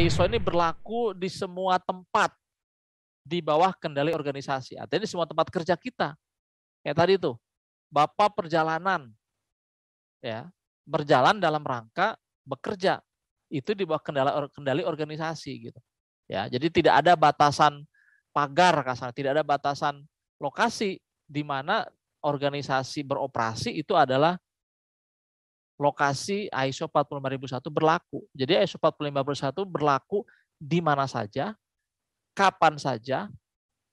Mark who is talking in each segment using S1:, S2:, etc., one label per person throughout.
S1: ISO ini berlaku di semua tempat di bawah kendali organisasi. Artinya di semua tempat kerja kita. Kayak tadi itu, Bapak perjalanan. ya Berjalan dalam rangka bekerja. Itu di bawah kendali, kendali organisasi. gitu ya Jadi tidak ada batasan pagar, kasar tidak ada batasan lokasi di mana organisasi beroperasi itu adalah lokasi ISO 45001 berlaku. Jadi ISO 45001 berlaku di mana saja, kapan saja,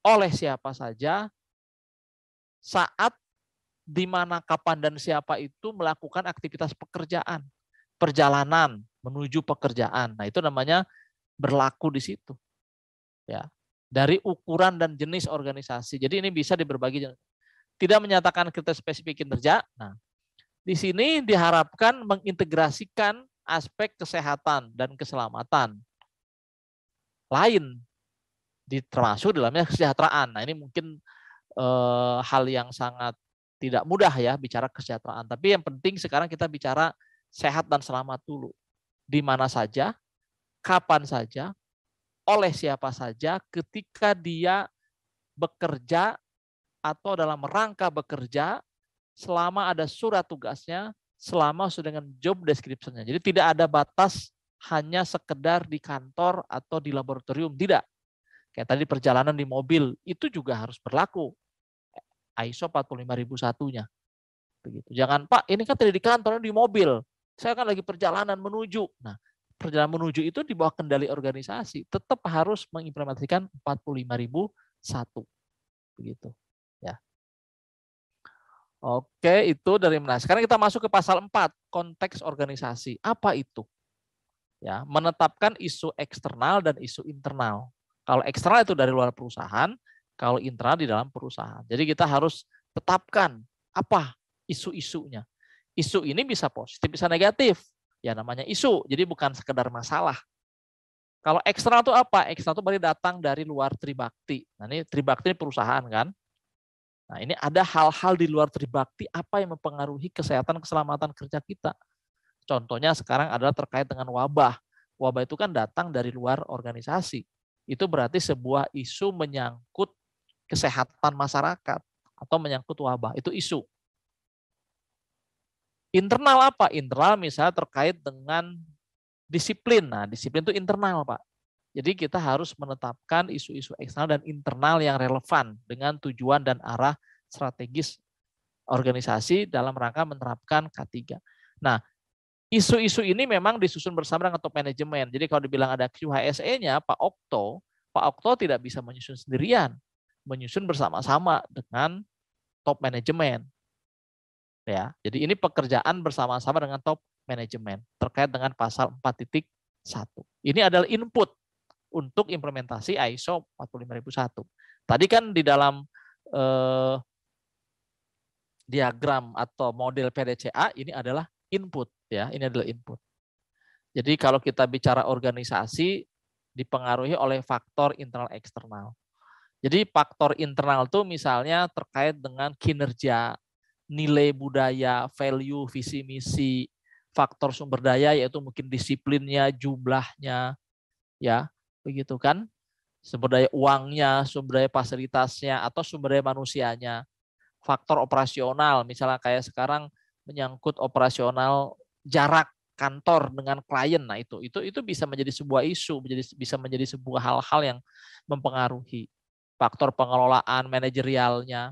S1: oleh siapa saja, saat di mana kapan dan siapa itu melakukan aktivitas pekerjaan, perjalanan menuju pekerjaan. Nah, itu namanya berlaku di situ. Ya. Dari ukuran dan jenis organisasi. Jadi ini bisa diberbagi, Tidak menyatakan kriteria spesifik kinerja. Nah, di sini diharapkan mengintegrasikan aspek kesehatan dan keselamatan lain di termasuk dalamnya kesejahteraan. Nah, ini mungkin e, hal yang sangat tidak mudah ya bicara kesejahteraan, tapi yang penting sekarang kita bicara sehat dan selamat dulu. Di mana saja, kapan saja, oleh siapa saja ketika dia bekerja atau dalam rangka bekerja selama ada surat tugasnya, selama sudah dengan job description-nya. Jadi tidak ada batas hanya sekedar di kantor atau di laboratorium, tidak. Kayak tadi perjalanan di mobil, itu juga harus berlaku. ISO 45001-nya. Begitu. Jangan, Pak, ini kan tidak di kantor, di mobil. Saya kan lagi perjalanan menuju. Nah, perjalanan menuju itu di bawah kendali organisasi, tetap harus mengimplementasikan 45001. Begitu. Ya. Oke, itu dari mana? Sekarang kita masuk ke pasal 4, konteks organisasi. Apa itu? Ya, menetapkan isu eksternal dan isu internal. Kalau eksternal itu dari luar perusahaan, kalau internal di dalam perusahaan. Jadi kita harus tetapkan apa isu-isunya. Isu ini bisa positif, bisa negatif. Ya namanya isu, jadi bukan sekedar masalah. Kalau eksternal itu apa? Eksternal itu berarti datang dari luar Tribakti. Nah ini Tribakti ini perusahaan kan? Nah, ini ada hal-hal di luar tribakti apa yang mempengaruhi kesehatan keselamatan kerja kita. Contohnya sekarang adalah terkait dengan wabah. Wabah itu kan datang dari luar organisasi. Itu berarti sebuah isu menyangkut kesehatan masyarakat atau menyangkut wabah. Itu isu. Internal apa? Internal misalnya terkait dengan disiplin. Nah, disiplin itu internal, Pak. Jadi kita harus menetapkan isu-isu eksternal dan internal yang relevan dengan tujuan dan arah strategis organisasi dalam rangka menerapkan K3. Nah, isu-isu ini memang disusun bersama dengan top manajemen. Jadi kalau dibilang ada QHSE-nya, Pak Okto, Pak Okto tidak bisa menyusun sendirian, menyusun bersama-sama dengan top manajemen. Ya, jadi ini pekerjaan bersama-sama dengan top manajemen terkait dengan pasal 4.1. Ini adalah input untuk implementasi ISO 45001. Tadi kan di dalam eh, diagram atau model PDCA ini adalah input ya, ini adalah input. Jadi kalau kita bicara organisasi dipengaruhi oleh faktor internal eksternal. Jadi faktor internal itu misalnya terkait dengan kinerja, nilai budaya, value, visi misi, faktor sumber daya yaitu mungkin disiplinnya, jumlahnya, ya begitu kan? Sumber daya uangnya, sumber daya fasilitasnya, atau sumber daya manusianya. Faktor operasional, misalnya kayak sekarang menyangkut operasional jarak kantor dengan klien. Nah, itu itu itu bisa menjadi sebuah isu, menjadi bisa menjadi sebuah hal-hal yang mempengaruhi faktor pengelolaan manajerialnya.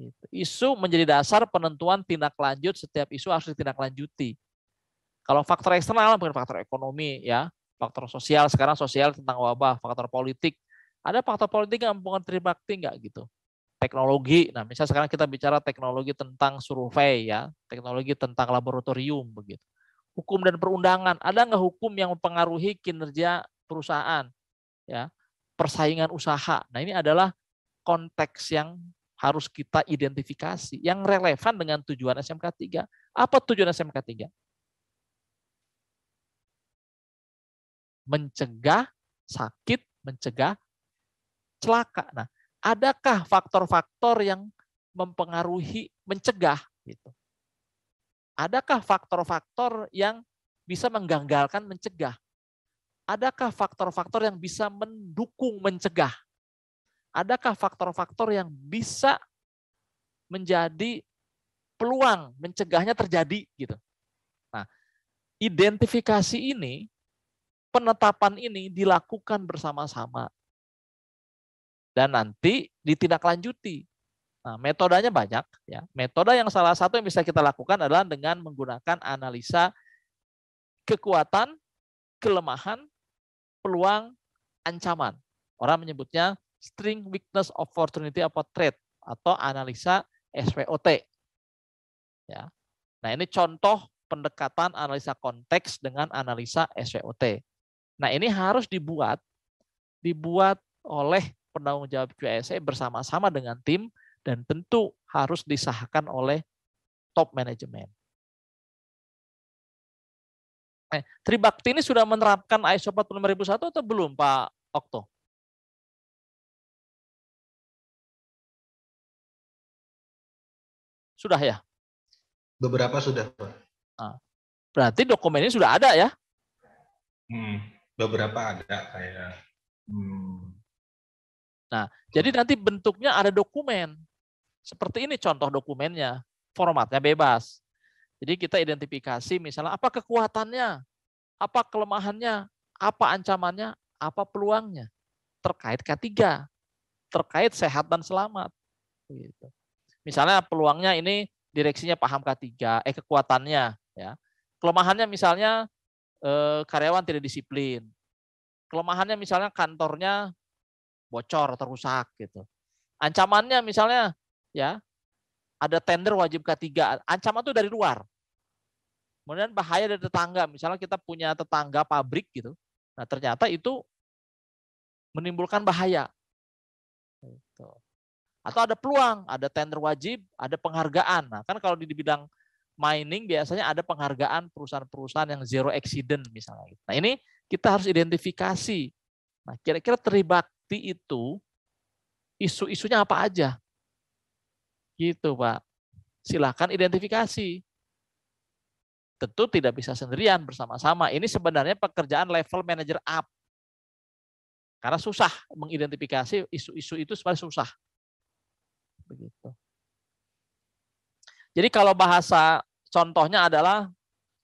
S1: Gitu. Isu menjadi dasar penentuan tindak lanjut setiap isu harus ditindaklanjuti. Kalau faktor eksternal bukan faktor ekonomi ya, faktor sosial sekarang sosial tentang wabah, faktor politik. Ada faktor politik yang mempengaruhi mengontribusi nggak gitu? Teknologi. Nah, misal sekarang kita bicara teknologi tentang survei ya, teknologi tentang laboratorium begitu. Hukum dan perundangan, ada nggak hukum yang mempengaruhi kinerja perusahaan? Ya, persaingan usaha. Nah, ini adalah konteks yang harus kita identifikasi yang relevan dengan tujuan SMK 3. Apa tujuan SMK 3? mencegah sakit, mencegah celaka. Nah, adakah faktor-faktor yang mempengaruhi mencegah gitu? Adakah faktor-faktor yang bisa menggagalkan mencegah? Adakah faktor-faktor yang bisa mendukung mencegah? Adakah faktor-faktor yang bisa menjadi peluang mencegahnya terjadi gitu? Nah, identifikasi ini penetapan ini dilakukan bersama-sama. Dan nanti ditindaklanjuti. Nah, metodenya banyak ya. Metode yang salah satu yang bisa kita lakukan adalah dengan menggunakan analisa kekuatan, kelemahan, peluang, ancaman. Orang menyebutnya string weakness opportunity apa threat atau analisa SWOT. Ya. Nah, ini contoh pendekatan analisa konteks dengan analisa SWOT. Nah ini harus dibuat dibuat oleh penanggung jawab QSA bersama-sama dengan tim dan tentu harus disahkan oleh top
S2: manajemen. Eh, Tribakti ini sudah menerapkan ISO 45001 atau belum Pak Okto? Sudah ya? Beberapa sudah Pak. Nah, berarti ini sudah ada ya?
S3: Hmm beberapa ada kayak
S1: hmm. nah jadi nanti bentuknya ada dokumen seperti ini contoh dokumennya formatnya bebas jadi kita identifikasi misalnya apa kekuatannya apa kelemahannya apa ancamannya apa peluangnya terkait K3 terkait sehat dan selamat gitu. misalnya peluangnya ini direksinya paham K3 eh kekuatannya ya kelemahannya misalnya Eh, karyawan tidak disiplin. Kelemahannya misalnya kantornya bocor, atau rusak gitu. Ancamannya misalnya ya ada tender wajib ketiga. ancaman itu dari luar. Kemudian bahaya dari tetangga, misalnya kita punya tetangga pabrik gitu. Nah, ternyata itu menimbulkan bahaya. Gitu. Atau ada peluang, ada tender wajib, ada penghargaan. Nah, kan kalau di bidang mining biasanya ada penghargaan perusahaan-perusahaan yang zero accident misalnya. Gitu. Nah ini kita harus identifikasi. Nah kira-kira Tribakti itu isu-isunya apa aja? Gitu Pak. Silahkan identifikasi. Tentu tidak bisa sendirian bersama-sama. Ini sebenarnya pekerjaan level manager up. Karena susah mengidentifikasi isu-isu itu sebenarnya susah. Begitu. Jadi kalau bahasa Contohnya adalah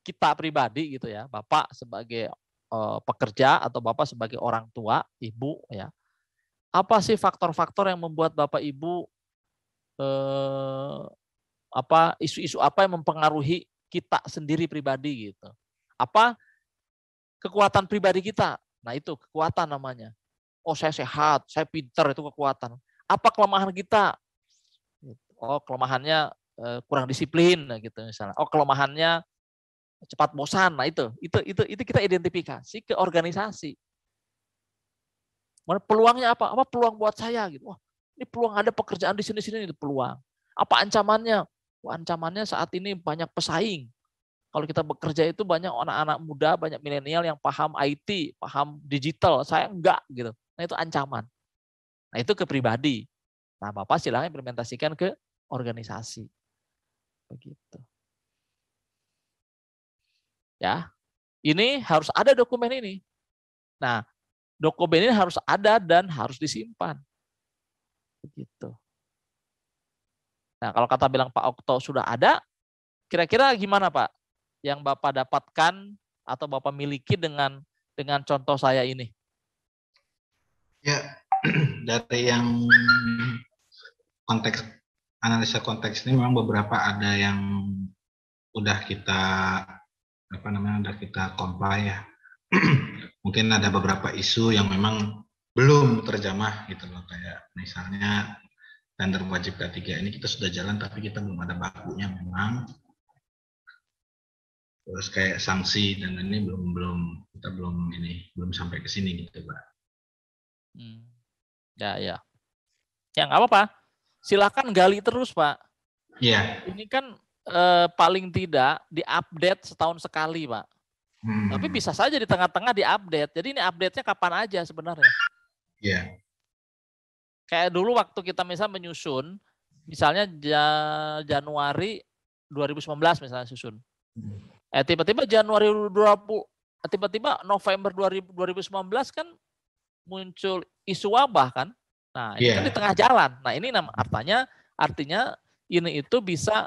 S1: kita pribadi gitu ya, Bapak sebagai eh, pekerja atau Bapak sebagai orang tua, Ibu ya. Apa sih faktor-faktor yang membuat Bapak Ibu eh, apa isu-isu apa yang mempengaruhi kita sendiri pribadi gitu. Apa kekuatan pribadi kita? Nah, itu kekuatan namanya. Oh, saya sehat, saya pinter itu kekuatan. Apa kelemahan kita? Oh, kelemahannya Eh, kurang disiplin nah gitu misalnya. Oh, kelemahannya cepat bosan. Nah, itu. Itu itu itu kita identifikasi ke organisasi. Mana peluangnya apa? Apa peluang buat saya gitu. Wah, ini peluang ada pekerjaan di sini-sini itu peluang. Apa ancamannya? Wah, ancamannya saat ini banyak pesaing. Kalau kita bekerja itu banyak anak-anak muda, banyak milenial yang paham IT, paham digital. Saya enggak gitu. Nah, itu ancaman. Nah, itu ke pribadi. Nah, Bapak silahkan implementasikan ke organisasi begitu. Ya, ini harus ada dokumen ini. Nah, dokumen ini harus ada dan harus disimpan. Begitu. Nah, kalau kata bilang Pak Okto sudah ada, kira-kira gimana Pak? Yang Bapak dapatkan atau Bapak miliki dengan dengan contoh saya ini?
S3: Ya, dari yang konteks analisa konteks ini memang beberapa ada yang udah kita apa namanya udah kita comply ya. Mungkin ada beberapa isu yang memang belum terjamah gitu loh kayak misalnya tender wajib K3 ini kita sudah jalan tapi kita belum ada bakunya memang
S2: terus kayak sanksi dan ini belum belum kita belum ini belum sampai ke sini gitu pak. Hmm. Ya ya.
S1: Ya apa pak? silahkan gali terus pak. Iya. Yeah. Ini kan eh, paling tidak diupdate setahun sekali pak. Hmm. Tapi bisa saja di tengah-tengah diupdate. Jadi ini update-nya kapan aja sebenarnya. Iya. Yeah. Kayak dulu waktu kita misal menyusun, misalnya Januari 2019 misalnya susun. Hmm. Eh tiba-tiba Januari 20 eh, tiba-tiba November 2019 kan muncul isu wabah kan? Nah, ini iya. yeah. kan di tengah jalan. Nah, ini artinya artinya ini itu bisa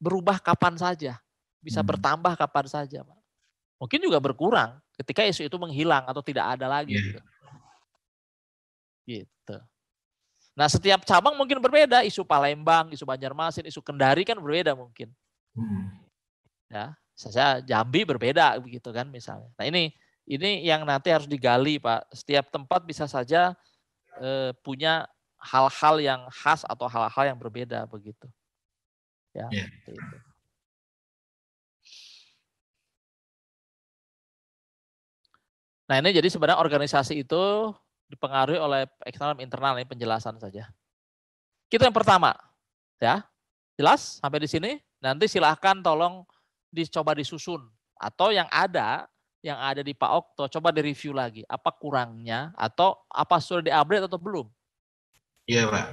S1: berubah kapan saja, bisa hmm. bertambah kapan saja, Pak. Mungkin juga berkurang ketika isu itu menghilang atau tidak ada lagi. Yeah. Gitu. gitu. Nah, setiap cabang mungkin berbeda, isu Palembang, isu Banjarmasin, isu Kendari kan berbeda mungkin. Hmm. Ya, saya Jambi berbeda begitu kan misalnya. Nah, ini ini yang nanti harus digali, Pak. Setiap tempat bisa saja eh, punya hal-hal
S2: yang khas atau hal-hal yang berbeda begitu. Ya, yeah. Iya. itu. Nah ini jadi sebenarnya organisasi itu dipengaruhi oleh eksternal dan internal ini penjelasan saja.
S1: Kita yang pertama, ya jelas sampai di sini. Nanti silahkan tolong dicoba disusun atau yang ada yang ada di Pak Okto, coba direview lagi. Apa kurangnya atau apa sudah diupdate atau belum?
S2: Iya, Pak.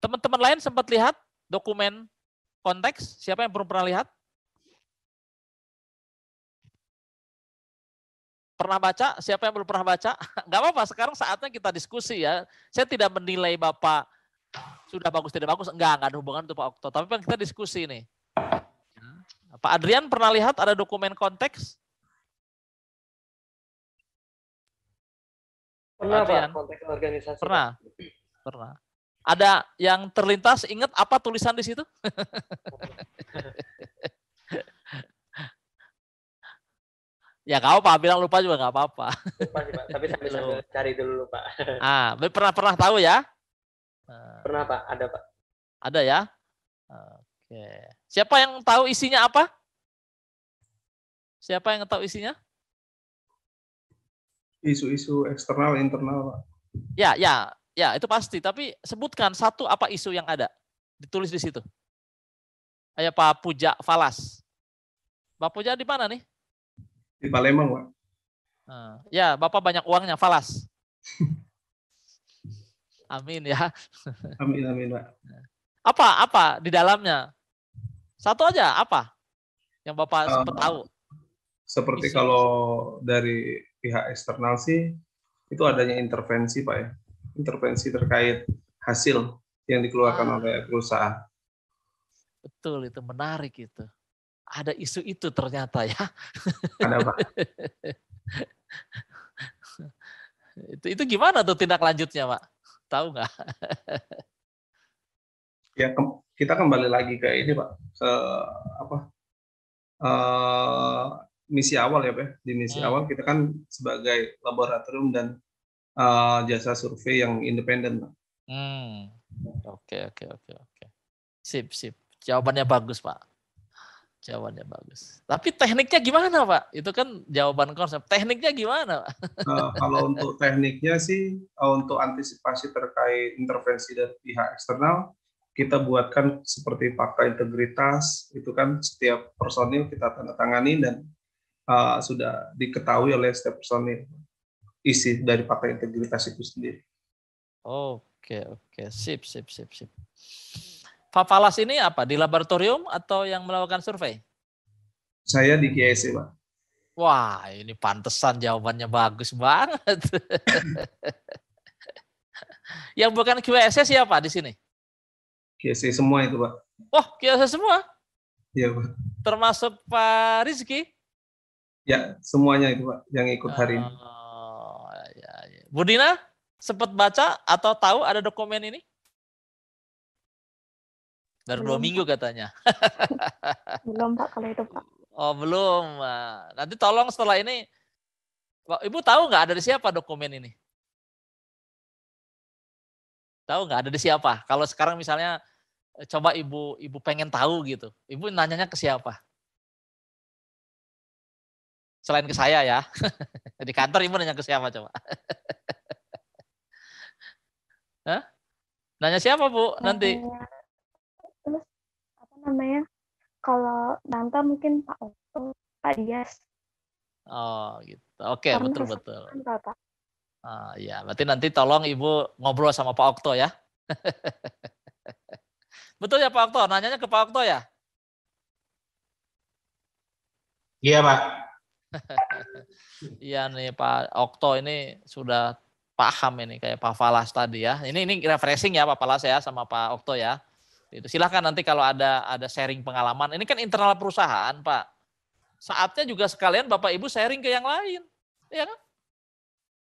S2: Teman-teman lain sempat lihat dokumen konteks? Siapa yang belum pernah lihat?
S1: Pernah baca? Siapa yang belum pernah baca? Enggak apa-apa, sekarang saatnya kita diskusi ya. Saya tidak menilai Bapak sudah bagus tidak bagus, enggak, enggak ada hubungan itu Pak Okto. Tapi kita diskusi nih. Pak Adrian pernah lihat ada dokumen konteks?
S2: Pernah Pak, konteks organisasi. Pernah.
S1: Pernah. Ada yang terlintas ingat apa tulisan di situ? ya kau apa bilang lupa juga nggak apa-apa.
S3: tapi sambil, sambil cari dulu Pak.
S1: Ah, pernah pernah tahu ya? Pernah Pak, ada Pak.
S2: Ada ya?
S3: Oke.
S2: Siapa yang tahu isinya apa? Siapa yang tahu isinya?
S3: isu-isu eksternal internal Pak.
S1: ya ya ya itu pasti tapi sebutkan satu apa isu yang ada ditulis di situ Ayah Pak Puja Falas Pak Puja di mana nih
S3: di Palembang Pak
S2: nah,
S1: ya Bapak banyak uangnya Falas Amin ya Amin amin Pak apa apa di dalamnya satu aja apa yang bapak uh, tahu
S3: seperti isu. kalau dari pihak eksternal sih itu adanya intervensi Pak ya. Intervensi terkait hasil yang dikeluarkan ah. oleh perusahaan.
S1: Betul itu menarik itu. Ada isu itu ternyata ya. Ada Pak. itu itu gimana tuh tindak lanjutnya Pak? Tahu nggak?
S3: ya ke, kita kembali lagi ke ini Pak. Ke, apa? Eh, misi awal ya Pak. Di misi hmm. awal kita kan sebagai laboratorium dan uh, jasa survei yang independen. Pak.
S2: Hmm.
S1: Oke, oke, oke, oke. Sip, sip. Jawabannya bagus, Pak. Jawabannya bagus. Tapi tekniknya gimana, Pak? Itu kan jawaban konsep. Tekniknya gimana, Pak? Nah, kalau
S3: untuk tekniknya sih, eh, untuk antisipasi terkait intervensi dari pihak eksternal, kita buatkan seperti fakta integritas, itu kan setiap personil kita tanda tangani dan uh, sudah diketahui oleh setiap personil isi dari fakta integritas itu sendiri.
S2: Oke,
S1: oke. Sip, sip, sip, sip. Fafalas ini apa? Di laboratorium atau yang melakukan survei?
S3: Saya di GSC, e, Pak.
S1: Wah, ini pantesan jawabannya bagus banget. yang bukan QSS e siapa di sini?
S3: QSS e semua itu, Pak.
S1: Wah, oh, semua? Iya, Pak. Termasuk Pak Rizky?
S3: Ya, semuanya itu Pak yang
S1: ikut hari ini. Oh, ya, ya. Budina, sempat baca atau tahu ada dokumen ini? Baru belum. dua minggu katanya.
S2: belum Pak kalau itu Pak.
S1: Oh belum. Nanti tolong setelah ini, Ibu tahu nggak ada di siapa dokumen ini? Tahu nggak ada di siapa? Kalau sekarang misalnya e, coba ibu ibu pengen tahu gitu, ibu nanyanya ke siapa? selain ke saya ya. di kantor ibu nanya ke siapa coba? Hah? Nanya siapa bu nanti?
S2: Terus apa namanya?
S3: Kalau Danta mungkin Pak Oto, Pak Dias.
S1: Oh gitu. Oke okay, betul betul. Bapak. Ah, ya, berarti nanti tolong ibu ngobrol sama Pak Okto ya. betul ya Pak Okto, nanyanya ke Pak Okto ya? Iya Pak. Iya nih Pak Okto ini sudah paham ini kayak Pak Falas tadi ya. Ini ini refreshing ya Pak Falas ya sama Pak Okto ya. Itu silahkan nanti kalau ada ada sharing pengalaman. Ini kan internal perusahaan Pak. Saatnya juga sekalian Bapak Ibu sharing ke yang lain, ya kan?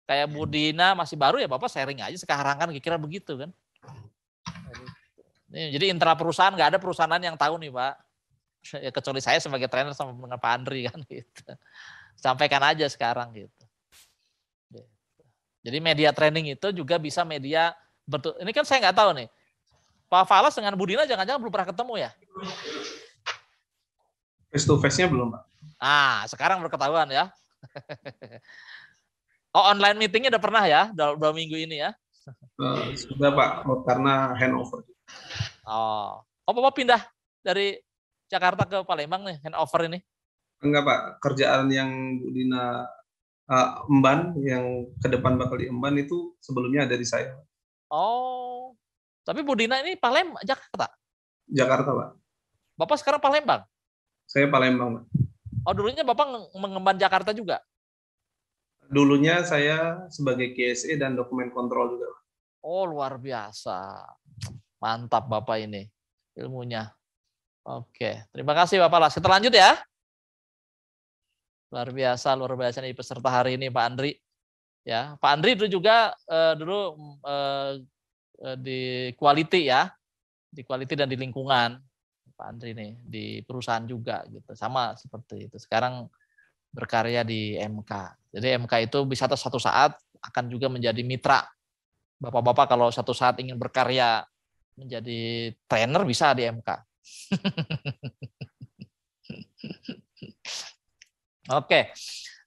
S1: Kayak Bu Dina masih baru ya Bapak sharing aja sekarang kan kira-kira begitu kan. Jadi internal perusahaan nggak ada perusahaan yang tahu nih Pak ya kecuali saya sebagai trainer sama dengan Pak Andri kan gitu. Sampaikan aja sekarang gitu. Jadi media training itu juga bisa media bentuk. Ini kan saya nggak tahu nih. Pak Falas dengan Budina jangan-jangan belum pernah ketemu ya?
S3: Face to face-nya belum, Pak.
S1: Ah, sekarang berketahuan ya. oh, online meetingnya udah pernah ya, dalam dua minggu ini ya?
S3: Eh, sudah, Pak, karena handover.
S1: Oh, oh Bapak pindah dari Jakarta ke Palembang nih handover ini?
S3: Enggak Pak, kerjaan yang Bu Dina uh, emban yang ke depan bakal diemban itu sebelumnya ada di saya.
S1: Oh, tapi Bu Dina ini Palembang, Jakarta? Jakarta Pak. Bapak sekarang Palembang?
S3: Saya Palembang Pak.
S1: Oh dulunya Bapak mengemban Jakarta juga?
S3: Dulunya saya sebagai KSE dan dokumen kontrol juga
S1: Oh luar biasa. Mantap Bapak ini ilmunya. Oke, terima kasih Bapak Las. Kita lanjut ya. Luar biasa, luar biasa nih peserta hari ini Pak Andri. Ya, Pak Andri itu juga eh, dulu eh, eh, di quality ya, di quality dan di lingkungan. Pak Andri nih di perusahaan juga gitu, sama seperti itu. Sekarang berkarya di MK. Jadi MK itu bisa satu saat akan juga menjadi mitra. Bapak-bapak kalau satu saat ingin berkarya menjadi trainer bisa di MK Oke.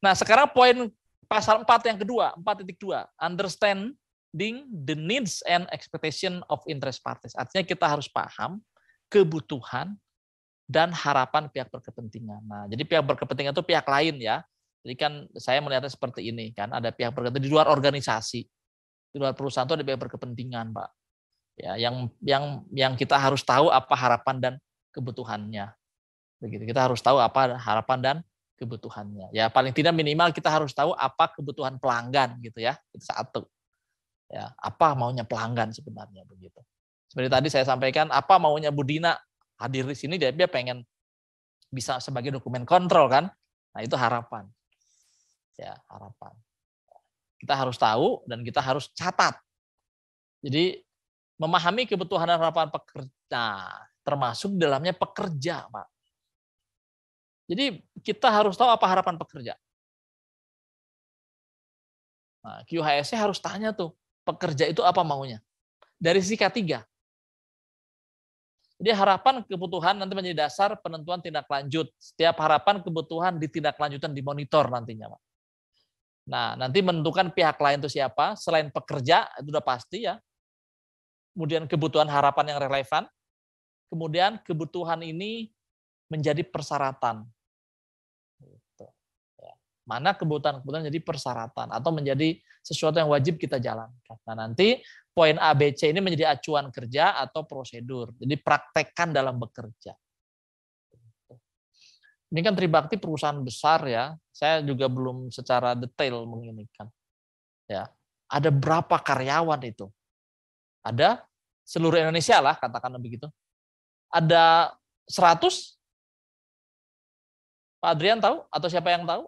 S1: Nah, sekarang poin pasal 4 yang kedua, 4.2, understanding the needs and expectation of interest parties. Artinya kita harus paham kebutuhan dan harapan pihak berkepentingan. Nah, jadi pihak berkepentingan itu pihak lain ya. Jadi kan saya melihatnya seperti ini kan, ada pihak berkepentingan di luar organisasi. Di luar perusahaan itu ada pihak berkepentingan, Pak ya yang yang yang kita harus tahu apa harapan dan kebutuhannya begitu kita harus tahu apa harapan dan kebutuhannya ya paling tidak minimal kita harus tahu apa kebutuhan pelanggan gitu ya itu satu ya apa maunya pelanggan sebenarnya begitu seperti tadi saya sampaikan apa maunya Budina hadir di sini dia dia pengen bisa sebagai dokumen kontrol kan nah itu harapan ya harapan kita harus tahu dan kita harus catat jadi memahami kebutuhan harapan pekerja, termasuk dalamnya pekerja, Pak.
S2: Jadi kita harus tahu apa harapan pekerja. Nah, QHSC harus tanya tuh, pekerja itu apa maunya?
S1: Dari sikat tiga. Jadi harapan kebutuhan nanti menjadi dasar penentuan tindak lanjut. Setiap harapan kebutuhan ditindaklanjutan dimonitor nantinya, Pak. Nah, nanti menentukan pihak lain itu siapa, selain pekerja itu udah pasti ya, kemudian kebutuhan harapan yang relevan, kemudian kebutuhan ini menjadi persyaratan. Gitu, ya. Mana kebutuhan-kebutuhan jadi persyaratan atau menjadi sesuatu yang wajib kita jalankan. Nah nanti poin ABC ini menjadi acuan kerja atau prosedur. Jadi praktekkan dalam bekerja. Gitu. Ini kan Tribakti perusahaan besar ya. Saya juga belum secara detail menginginkan. Ya, ada berapa karyawan itu?
S2: Ada seluruh Indonesia lah, katakan begitu. Ada 100? Pak Adrian tahu? Atau siapa yang tahu?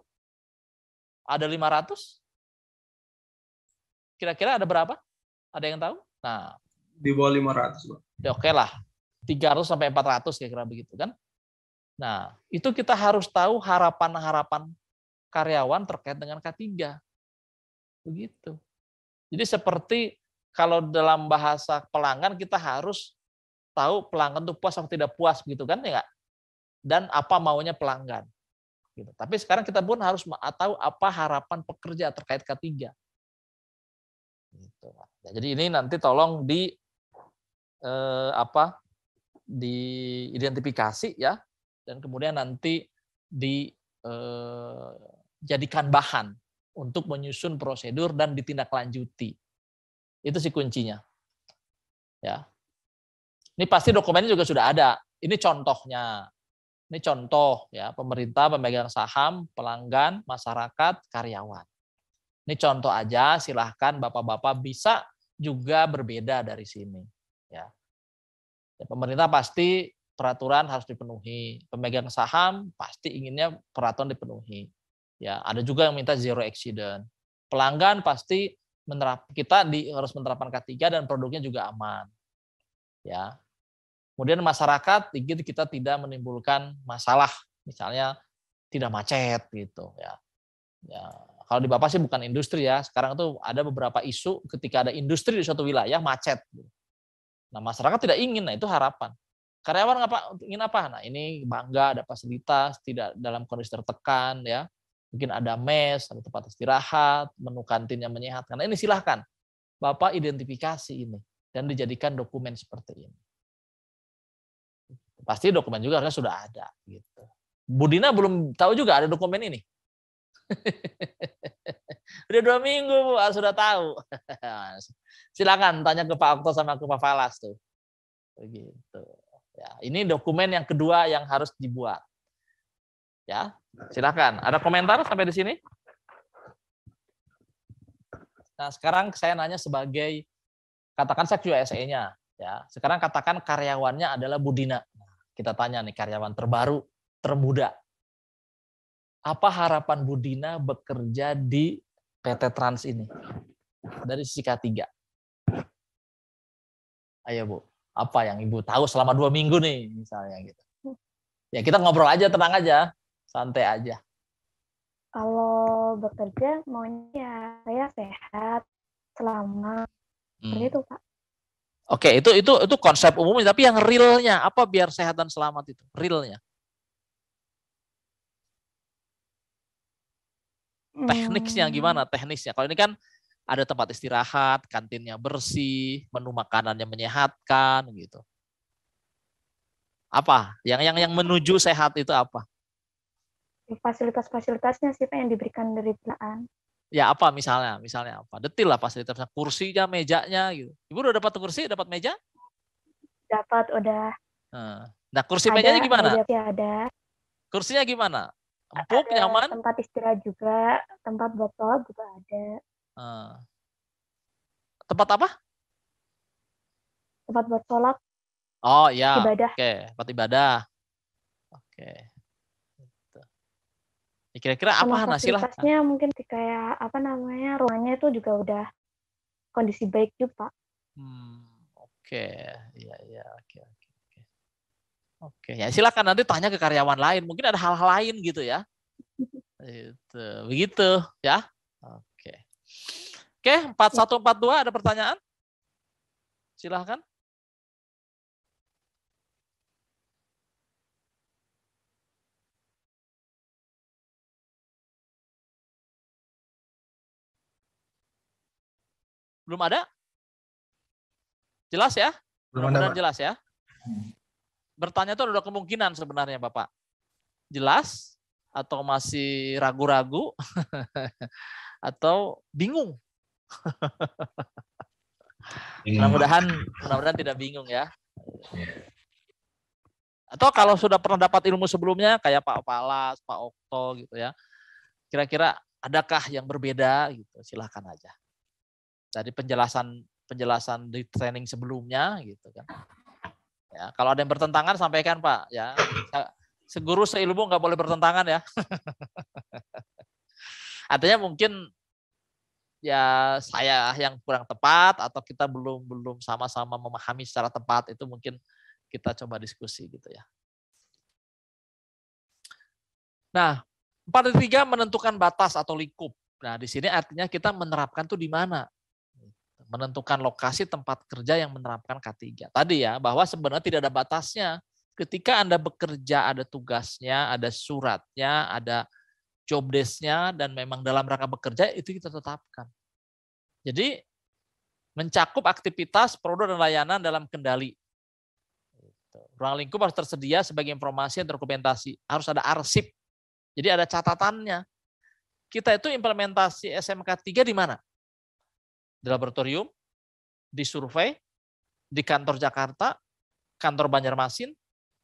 S2: Ada 500? Kira-kira ada berapa? Ada yang tahu? Nah,
S3: di bawah 500, Pak.
S1: Ya oke okay lah. 300 sampai 400 kira-kira begitu kan. Nah, itu kita harus tahu harapan-harapan karyawan terkait dengan K3. Begitu. Jadi seperti kalau dalam bahasa pelanggan kita harus tahu pelanggan itu puas atau tidak puas gitu kan ya Dan apa maunya pelanggan. Gitu. Tapi sekarang kita pun harus tahu apa harapan pekerja terkait ketiga. Gitu. Ya, jadi ini nanti tolong di eh, apa diidentifikasi ya dan kemudian nanti dijadikan eh, bahan untuk menyusun prosedur dan ditindaklanjuti. Itu sih kuncinya. Ya. Ini pasti dokumennya juga sudah ada. Ini contohnya. Ini contoh ya, pemerintah, pemegang saham, pelanggan, masyarakat, karyawan. Ini contoh aja, silahkan Bapak-bapak bisa juga berbeda dari sini. Ya. ya. Pemerintah pasti peraturan harus dipenuhi. Pemegang saham pasti inginnya peraturan dipenuhi. Ya, ada juga yang minta zero accident. Pelanggan pasti menerap kita di, harus menerapkan K3 dan produknya juga aman. Ya. Kemudian masyarakat gitu kita tidak menimbulkan masalah, misalnya tidak macet gitu ya. Ya, kalau di Bapak sih bukan industri ya. Sekarang itu ada beberapa isu ketika ada industri di suatu wilayah macet. Nah, masyarakat tidak ingin, nah itu harapan. Karyawan apa ingin apa? Nah, ini bangga ada fasilitas, tidak dalam kondisi tertekan ya Mungkin ada mes, ada tempat istirahat, menu kantin yang menyehatkan. Nah, ini silahkan. Bapak identifikasi ini dan dijadikan dokumen seperti ini. Pasti dokumen juga harusnya sudah ada. Gitu. Budina belum tahu juga ada dokumen ini. Udah dua minggu Bu, ah, sudah tahu. Silakan tanya ke Pak Okto sama ke Pak Falas tuh. Begitu. Ya, ini dokumen yang kedua yang harus dibuat. Ya, silakan. Ada komentar sampai di sini? Nah, sekarang saya nanya sebagai katakan saya QSE-nya, ya. Sekarang katakan karyawannya adalah Budina. kita tanya nih karyawan terbaru, termuda. Apa harapan Budina bekerja di PT Trans ini? Dari sisi K3. Ayo Bu, apa yang Ibu tahu selama dua minggu nih misalnya gitu. Ya kita ngobrol aja, tenang aja santai aja
S3: kalau bekerja maunya saya sehat selama hmm. itu pak
S1: oke itu itu itu konsep umumnya tapi yang realnya apa biar sehat dan selamat itu realnya
S2: hmm. teknisnya gimana
S1: teknisnya kalau ini kan ada tempat istirahat kantinnya bersih menu makanannya menyehatkan gitu apa yang yang yang menuju sehat itu apa
S3: Fasilitas-fasilitasnya sih yang diberikan dari Belaan.
S1: Ya apa misalnya, misalnya apa? Detil lah fasilitasnya, kursinya, mejanya gitu. Ibu udah dapat kursi, dapat meja?
S3: Dapat, udah.
S1: Nah, kursi ada, mejanya gimana? Meja ada. Kursinya gimana? Empuk, ada nyaman? Tempat istirahat juga, tempat botol juga ada. Tempat apa? Tempat buat sholat. Oh ya. Ibadah. Oke, tempat ibadah. Oke. Ya, kira-kira apa hasilnya
S3: mungkin kayak apa namanya ruangnya itu juga udah kondisi baik juga Pak. Hmm,
S1: oke, okay. ya ya oke oke oke. ya silakan nanti tanya ke karyawan lain, mungkin ada hal-hal lain gitu ya. itu begitu ya. Oke. Oke, 4142 ada pertanyaan?
S2: Silahkan. Belum ada? Jelas ya? Belum ada, jelas ya? Hmm.
S1: Bertanya itu ada kemungkinan sebenarnya, Bapak. Jelas atau masih ragu-ragu atau bingung.
S2: mudah-mudahan
S1: mudah-mudahan tidak bingung ya. Iya. Atau kalau sudah pernah dapat ilmu sebelumnya kayak Pak Palas, Pak Okto gitu ya. Kira-kira adakah yang berbeda gitu? Silahkan aja dari penjelasan penjelasan di training sebelumnya gitu kan. Ya, kalau ada yang bertentangan sampaikan Pak ya. Seguru seilmu nggak boleh bertentangan ya. Artinya mungkin ya saya yang kurang tepat atau kita belum belum sama-sama memahami secara tepat itu mungkin kita coba diskusi gitu ya. Nah, empat tiga menentukan batas atau lingkup Nah, di sini artinya kita menerapkan tuh di mana? menentukan lokasi tempat kerja yang menerapkan K3. Tadi ya, bahwa sebenarnya tidak ada batasnya. Ketika Anda bekerja ada tugasnya, ada suratnya, ada job desk-nya dan memang dalam rangka bekerja itu kita tetapkan. Jadi mencakup aktivitas, produk dan layanan dalam kendali. Gitu. Ruang lingkup harus tersedia sebagai informasi dan terdokumentasi, harus ada arsip. Jadi ada catatannya. Kita itu implementasi SMK 3 di mana? di laboratorium, di survei, di kantor Jakarta, kantor Banjarmasin,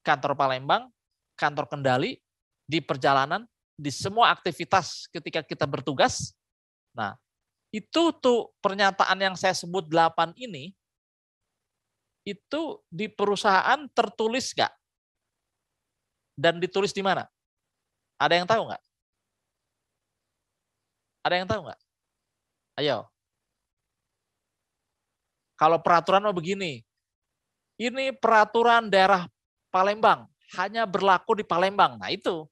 S1: kantor Palembang, kantor Kendali, di perjalanan, di semua aktivitas ketika kita bertugas. Nah, itu tuh pernyataan yang saya sebut delapan ini, itu di perusahaan tertulis nggak? Dan ditulis di mana? Ada yang tahu nggak? Ada yang tahu nggak? Ayo, kalau peraturan mau begini, ini peraturan daerah Palembang hanya berlaku di Palembang. Nah itu.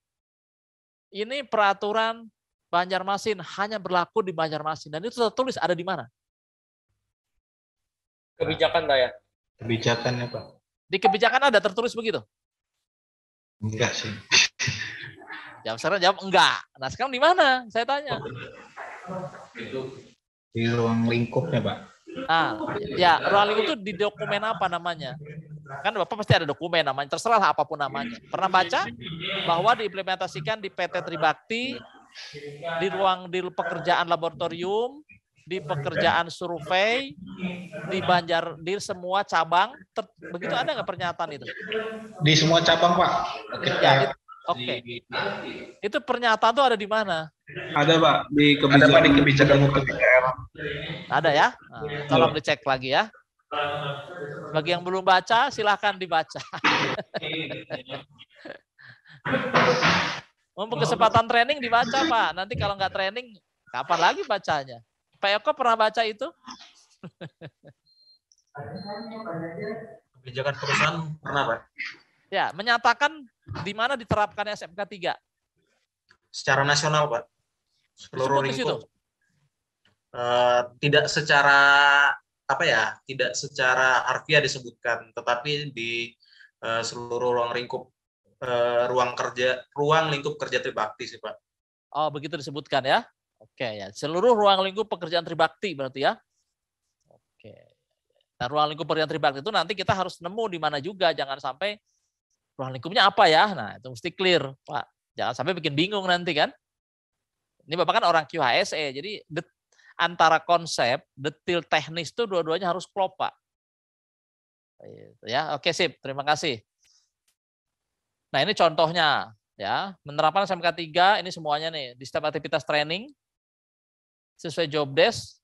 S1: Ini peraturan Banjarmasin hanya berlaku di Banjarmasin. Dan itu tertulis ada di mana?
S2: Kebijakan, Pak ya? Kebijakannya, Pak.
S1: Di kebijakan ada tertulis begitu?
S2: Enggak
S3: sih.
S1: Jawab sekarang jawab enggak. Nah sekarang di mana? Saya tanya. Itu
S3: di ruang lingkupnya, Pak.
S1: Nah, ya Rolling itu di dokumen apa namanya? Kan Bapak pasti ada dokumen namanya, terserah apapun namanya. Pernah baca bahwa diimplementasikan di PT Tribakti, di ruang di pekerjaan laboratorium, di pekerjaan survei, di Banjar, di semua cabang. Ter, begitu ada nggak pernyataan itu?
S3: Di semua cabang, Pak. Ketika, ya,
S2: Oke. Okay.
S1: Itu pernyataan tuh ada di mana?
S3: Ada pak di kebijakan, ada, pak, di kebijakan hukum.
S1: Ada ya. Nah, tolong iya. dicek lagi ya. Bagi yang belum baca silahkan dibaca. Mumpung kesempatan training dibaca pak. Nanti kalau nggak training kapan lagi bacanya? Pak Eko pernah baca itu? kebijakan perusahaan pernah pak? Ya, menyatakan di mana diterapkan SMK 3. Secara nasional, Pak. Seluruh Sebut lingkup. Uh, eh, tidak secara apa ya, tidak secara harfiah disebutkan, tetapi di uh, seluruh ruang lingkup uh,
S3: ruang kerja, ruang lingkup kerja Tribakti sih, Pak.
S1: Oh, begitu disebutkan ya. Oke, ya. Seluruh ruang lingkup pekerjaan Tribakti berarti ya. Oke. Nah, ruang lingkup pekerjaan Tribakti itu nanti kita harus nemu di mana juga, jangan sampai ruang lingkupnya apa ya? Nah, itu mesti clear, Pak. Jangan sampai bikin bingung nanti kan. Ini Bapak kan orang QHSE, jadi det, antara konsep, detail teknis itu dua-duanya harus klop, Pak. Gitu ya, oke sip, terima kasih. Nah, ini contohnya ya, menerapkan SMK 3 ini semuanya nih di setiap aktivitas training sesuai job desk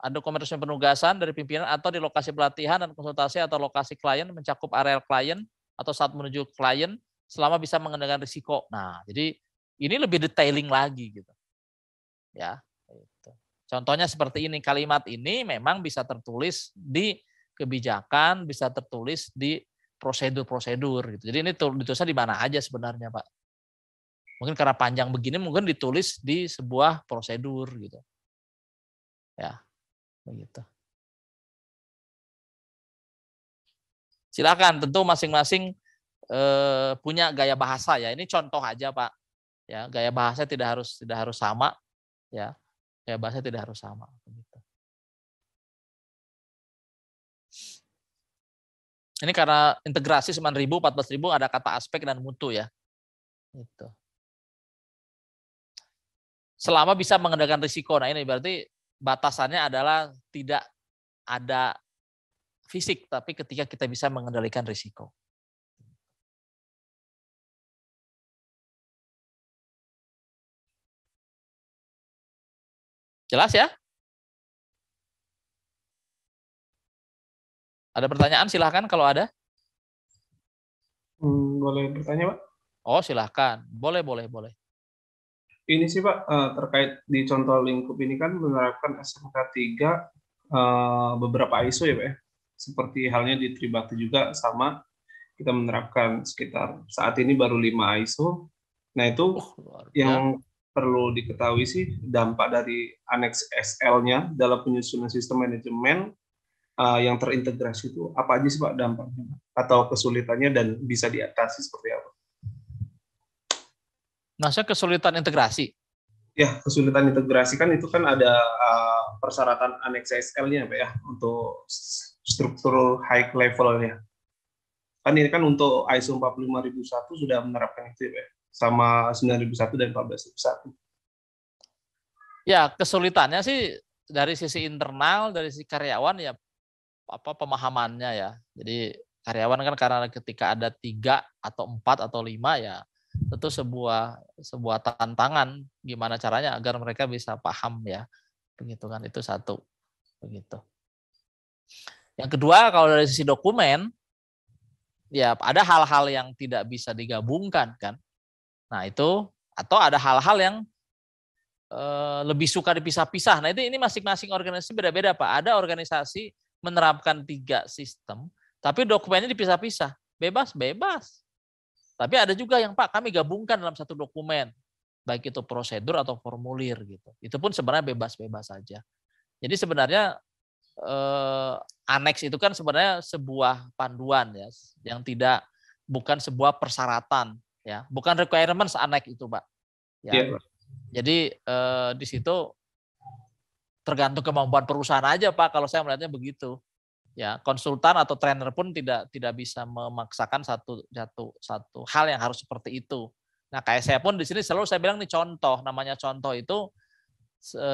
S1: ada komersial penugasan dari pimpinan atau di lokasi pelatihan dan konsultasi atau lokasi klien mencakup area klien atau saat menuju klien selama bisa mengendalikan risiko. Nah, jadi ini lebih detailing lagi gitu. Ya, itu. Contohnya seperti ini kalimat ini memang bisa tertulis di kebijakan, bisa tertulis di prosedur-prosedur gitu. Jadi ini ditulisnya di mana aja sebenarnya,
S2: Pak. Mungkin karena panjang begini mungkin ditulis di sebuah prosedur gitu. Ya. Begitu. Silakan tentu masing-masing eh, punya gaya bahasa ya.
S1: Ini contoh aja, Pak. Ya, gaya bahasa tidak harus tidak harus sama ya. Gaya bahasa tidak harus sama Ini karena integrasi 9.000, 14.000 ada kata aspek dan mutu ya. Itu. Selama bisa mengendalikan risiko. Nah ini berarti batasannya adalah tidak ada fisik,
S2: tapi ketika kita bisa mengendalikan risiko. Jelas ya? Ada pertanyaan? Silahkan kalau ada. Hmm, boleh bertanya, Pak? Oh,
S1: silahkan. Boleh, boleh, boleh.
S3: Ini sih, Pak, eh, terkait di contoh lingkup ini kan menerapkan SMK 3 eh, beberapa ISO ya, Pak? Ya? seperti halnya di Tribakti juga sama kita menerapkan sekitar saat ini baru 5 ISO. Nah, itu oh, yang perlu diketahui sih dampak dari Annex SL-nya dalam penyusunan sistem manajemen uh, yang terintegrasi itu apa aja sih Pak dampaknya atau kesulitannya dan bisa diatasi seperti apa?
S1: saya kesulitan integrasi?
S3: Ya, kesulitan integrasi kan itu kan ada uh, persyaratan Annex SL-nya Pak ya untuk struktur high levelnya. Kan ini kan untuk ISO 45001 sudah menerapkan itu ya, sama 9001 dan 14001.
S1: Ya, kesulitannya sih dari sisi internal, dari sisi karyawan ya apa pemahamannya ya. Jadi karyawan kan karena ketika ada tiga atau empat atau lima ya tentu sebuah sebuah tantangan gimana caranya agar mereka bisa paham ya penghitungan itu satu begitu yang kedua kalau dari sisi dokumen ya ada hal-hal yang tidak bisa digabungkan kan. Nah, itu atau ada hal-hal yang e, lebih suka dipisah-pisah. Nah, itu ini masing-masing organisasi beda-beda, Pak. Ada organisasi menerapkan tiga sistem, tapi dokumennya dipisah-pisah. Bebas, bebas. Tapi ada juga yang Pak kami gabungkan dalam satu dokumen, baik itu prosedur atau formulir gitu. Itu pun sebenarnya bebas-bebas saja. Jadi sebenarnya eh, aneks itu kan sebenarnya sebuah panduan ya, yang tidak bukan sebuah persyaratan ya, bukan requirements aneks itu, Pak. Ya. Yeah. Jadi eh, di situ tergantung kemampuan perusahaan aja, Pak. Kalau saya melihatnya begitu. Ya, konsultan atau trainer pun tidak tidak bisa memaksakan satu satu satu hal yang harus seperti itu. Nah, kayak saya pun di sini selalu saya bilang nih contoh, namanya contoh itu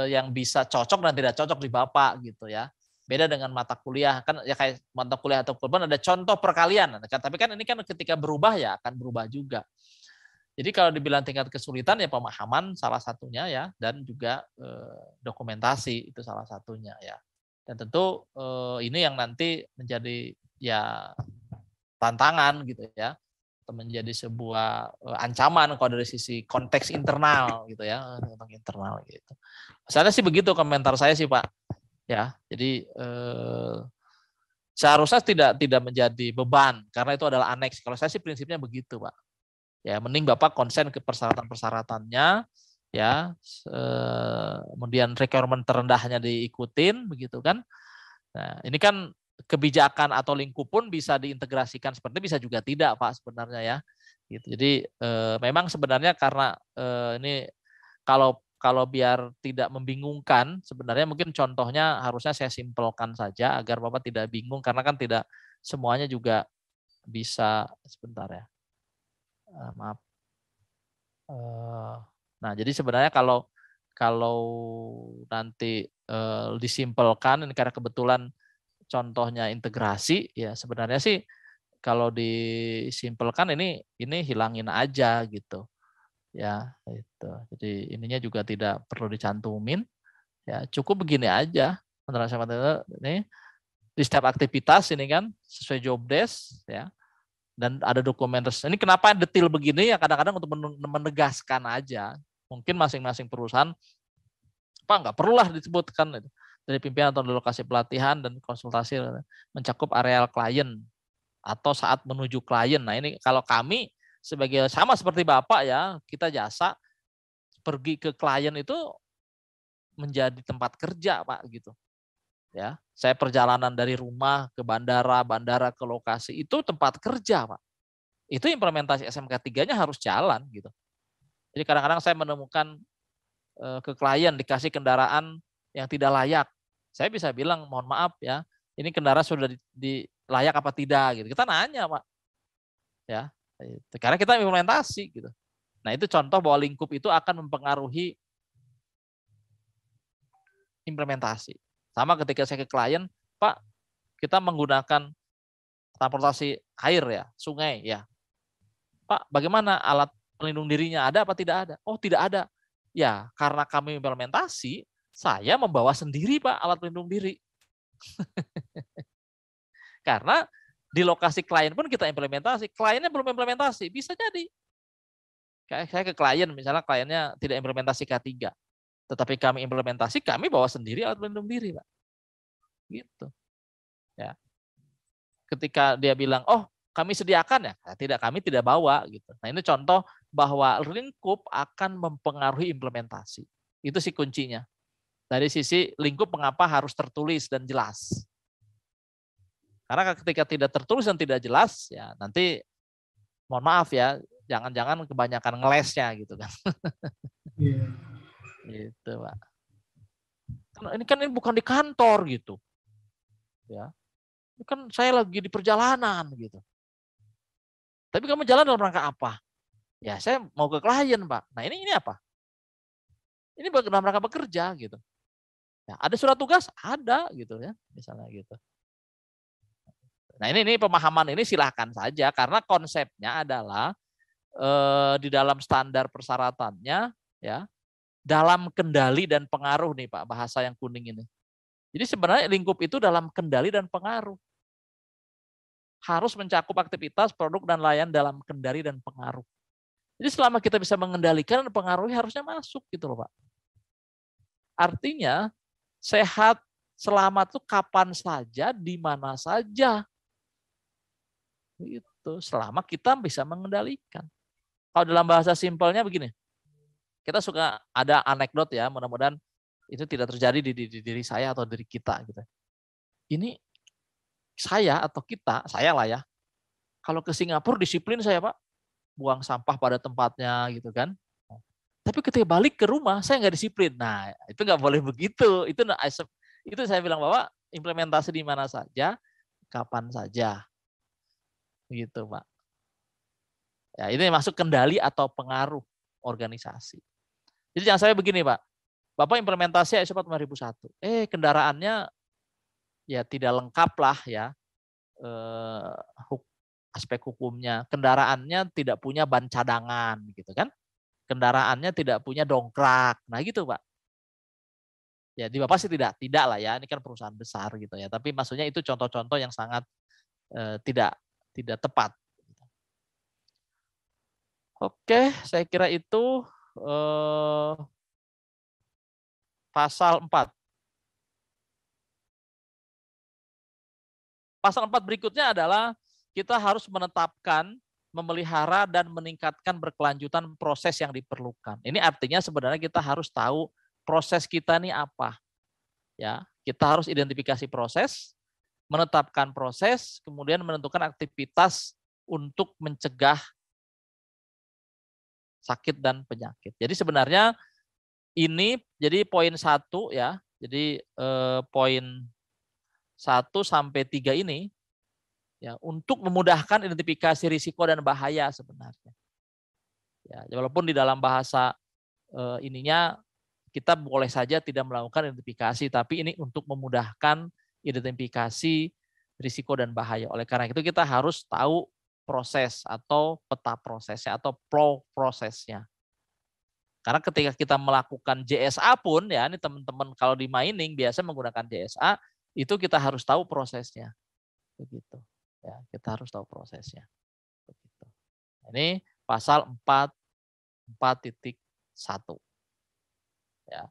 S1: yang bisa cocok dan tidak cocok di Bapak gitu ya. Beda dengan mata kuliah kan ya kayak mata kuliah atau kurban ada contoh perkalian. Kan tapi kan ini kan ketika berubah ya akan berubah juga. Jadi kalau dibilang tingkat kesulitan ya pemahaman salah satunya ya dan juga eh, dokumentasi itu salah satunya ya. Dan tentu eh, ini yang nanti menjadi ya tantangan gitu ya atau menjadi sebuah eh, ancaman kalau dari sisi konteks internal
S2: gitu ya tentang internal gitu.
S1: saya sih begitu komentar saya sih Pak ya jadi eh, seharusnya tidak tidak menjadi beban karena itu adalah aneks kalau saya sih prinsipnya begitu pak ya mending bapak konsen ke persyaratan persyaratannya ya eh, kemudian requirement terendahnya diikutin begitu kan nah ini kan kebijakan atau lingkup pun bisa diintegrasikan seperti bisa juga tidak pak sebenarnya ya gitu jadi eh, memang sebenarnya karena eh, ini kalau kalau biar tidak membingungkan, sebenarnya mungkin contohnya harusnya saya simpelkan saja agar Bapak tidak bingung karena kan tidak semuanya juga bisa sebentar ya. Ah, maaf. Eh, nah, jadi sebenarnya kalau kalau nanti eh, disimpelkan ini karena kebetulan contohnya integrasi ya sebenarnya sih kalau disimpelkan ini ini hilangin aja gitu ya itu jadi ininya juga tidak perlu dicantumin ya cukup begini aja menerang sama ini di setiap aktivitas ini kan sesuai job desk ya dan ada dokumen resmi. Ini kenapa detail begini ya kadang-kadang untuk menegaskan aja. Mungkin masing-masing perusahaan apa nggak perlulah disebutkan gitu. dari pimpinan atau lokasi pelatihan dan konsultasi mencakup areal klien atau saat menuju klien. Nah ini kalau kami sebagai sama seperti Bapak ya, kita jasa pergi ke klien itu menjadi tempat kerja, Pak gitu. Ya, saya perjalanan dari rumah ke bandara, bandara ke lokasi itu tempat kerja, Pak. Itu implementasi SMK 3-nya harus jalan gitu. Jadi kadang-kadang saya menemukan eh, ke klien dikasih kendaraan yang tidak layak. Saya bisa bilang mohon maaf ya, ini kendaraan sudah di, di layak apa tidak gitu. Kita nanya, Pak. Ya. Itu. Karena kita implementasi gitu. Nah itu contoh bahwa lingkup itu akan mempengaruhi implementasi. Sama ketika saya ke klien, Pak, kita menggunakan transportasi air ya, sungai ya. Pak, bagaimana alat pelindung dirinya ada apa tidak ada? Oh, tidak ada. Ya, karena kami implementasi, saya membawa sendiri Pak alat pelindung diri. karena di lokasi klien pun kita implementasi. Kliennya belum implementasi, bisa jadi. Kayak saya ke klien, misalnya kliennya tidak implementasi K3. Tetapi kami implementasi, kami bawa sendiri alat pelindung diri, Pak. Gitu. Ya. Ketika dia bilang, "Oh, kami sediakan ya nah, tidak kami tidak bawa gitu nah ini contoh bahwa lingkup akan mempengaruhi implementasi itu sih kuncinya dari sisi lingkup mengapa harus tertulis dan jelas karena ketika tidak tertulis dan tidak jelas, ya nanti mohon maaf ya, jangan-jangan kebanyakan ngelesnya gitu kan.
S2: Yeah.
S1: gitu pak. Kan ini kan ini bukan di kantor gitu, ya. Ini kan saya lagi di perjalanan gitu. Tapi kamu jalan dalam rangka apa? Ya saya mau ke klien pak. Nah ini ini apa? Ini dalam rangka bekerja gitu. Ya, ada surat tugas? Ada gitu ya, misalnya gitu. Nah ini, ini pemahaman ini silahkan saja karena konsepnya adalah eh, di dalam standar persyaratannya ya dalam kendali dan pengaruh nih Pak bahasa yang kuning ini. Jadi sebenarnya lingkup itu dalam kendali dan pengaruh harus mencakup aktivitas, produk, dan layan dalam kendali dan pengaruh. Jadi selama kita bisa mengendalikan, dan pengaruhi harusnya masuk gitu loh Pak. Artinya sehat, selamat itu kapan saja, di mana saja. Itu selama kita bisa mengendalikan. Kalau dalam bahasa simpelnya begini. Kita suka ada anekdot ya, mudah-mudahan itu tidak terjadi di, di, di diri saya atau diri kita gitu. Ini saya atau kita, saya lah ya. Kalau ke Singapura disiplin saya, Pak. Buang sampah pada tempatnya gitu kan tapi ketika balik ke rumah saya nggak disiplin nah itu nggak boleh begitu itu itu saya bilang bahwa implementasi di mana saja kapan saja gitu pak ya ini masuk kendali atau pengaruh organisasi jadi jangan sampai begini pak bapak implementasi ISO 45001 eh kendaraannya ya tidak lengkap lah ya eh, aspek hukumnya kendaraannya tidak punya ban cadangan gitu kan kendaraannya tidak punya dongkrak nah gitu pak ya di bapak sih tidak tidak lah ya ini kan perusahaan besar gitu ya tapi maksudnya itu contoh-contoh yang sangat eh, tidak tidak tepat. Oke,
S2: saya kira itu eh, pasal 4. Pasal 4 berikutnya
S1: adalah kita harus menetapkan memelihara dan meningkatkan berkelanjutan proses yang diperlukan. Ini artinya sebenarnya kita harus tahu proses kita ini apa. Ya, kita harus identifikasi proses, menetapkan proses, kemudian menentukan aktivitas untuk mencegah sakit dan penyakit. Jadi sebenarnya ini jadi poin satu ya. Jadi eh, poin satu sampai tiga ini ya untuk memudahkan identifikasi risiko dan bahaya sebenarnya. Ya, walaupun di dalam bahasa eh, ininya kita boleh saja tidak melakukan identifikasi, tapi ini untuk memudahkan identifikasi risiko dan bahaya. Oleh karena itu kita harus tahu proses atau peta prosesnya atau flow prosesnya. Karena ketika kita melakukan JSA pun ya ini teman-teman kalau di mining biasa menggunakan JSA itu kita harus tahu prosesnya. Begitu. Ya, kita harus tahu prosesnya. Begitu. Ini pasal 4 4.1. Ya.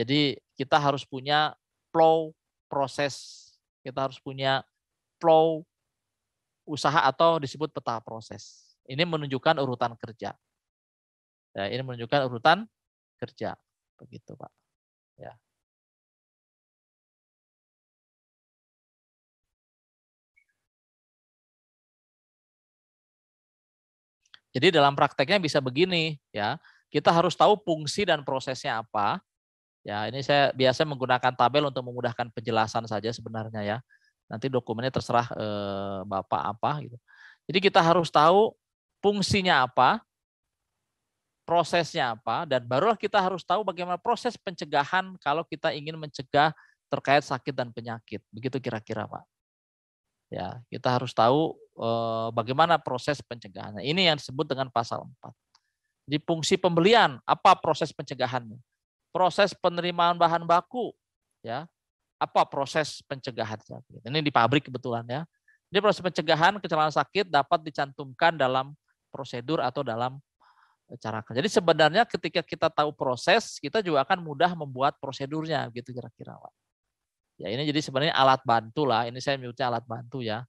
S1: Jadi kita harus punya flow proses, kita harus punya flow usaha atau disebut peta proses. Ini menunjukkan urutan kerja.
S2: Ya, ini menunjukkan urutan kerja, begitu Pak. Ya. Jadi dalam prakteknya bisa
S1: begini, ya. Kita harus tahu fungsi dan prosesnya apa, Ya, ini saya biasa menggunakan tabel untuk memudahkan penjelasan saja sebenarnya ya. Nanti dokumennya terserah eh, Bapak apa gitu. Jadi kita harus tahu fungsinya apa, prosesnya apa, dan barulah kita harus tahu bagaimana proses pencegahan kalau kita ingin mencegah terkait sakit dan penyakit. Begitu kira-kira, Pak. Ya, kita harus tahu eh, bagaimana proses pencegahannya. Ini yang disebut dengan pasal 4. Di fungsi pembelian, apa proses pencegahannya? proses penerimaan bahan baku ya apa proses pencegahan sakit ini di pabrik kebetulan ya ini proses pencegahan kecelakaan sakit dapat dicantumkan dalam prosedur atau dalam e, cara kerja. Jadi sebenarnya ketika kita tahu proses, kita juga akan mudah membuat prosedurnya gitu kira-kira, Ya ini jadi sebenarnya alat bantu lah. Ini saya menyebutnya alat bantu ya.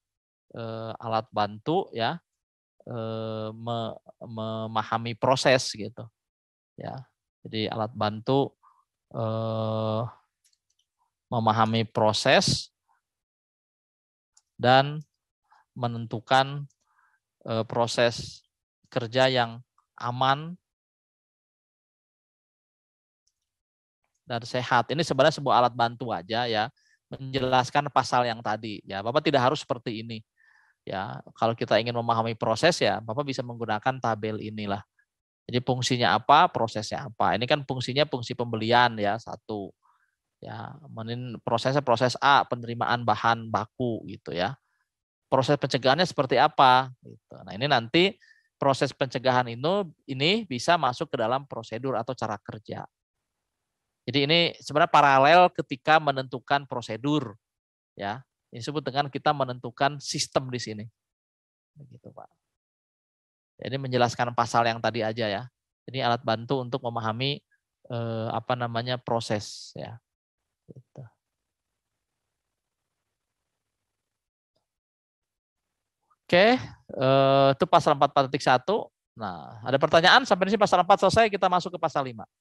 S1: E, alat bantu ya e, memahami proses gitu. Ya. Jadi alat bantu eh, memahami proses dan menentukan eh, proses kerja yang aman dan sehat. Ini sebenarnya sebuah alat bantu aja ya menjelaskan pasal yang tadi ya. Bapak tidak harus seperti ini. Ya, kalau kita ingin memahami proses ya, Bapak bisa menggunakan tabel inilah. Jadi fungsinya apa, prosesnya apa. Ini kan fungsinya fungsi pembelian ya satu. Ya, menin prosesnya proses A, penerimaan bahan baku gitu ya. Proses pencegahannya seperti apa gitu. Nah, ini nanti proses pencegahan ini ini bisa masuk ke dalam prosedur atau cara kerja. Jadi ini sebenarnya paralel ketika menentukan prosedur ya. Ini disebut dengan kita menentukan sistem di sini. Begitu, Pak. Ini menjelaskan pasal yang tadi aja ya. Ini alat bantu untuk memahami eh, apa namanya proses ya. Gitu. Oke, eh, itu pasal 4.1. Nah, ada pertanyaan sampai
S2: di sini pasal 4 selesai kita masuk ke pasal 5.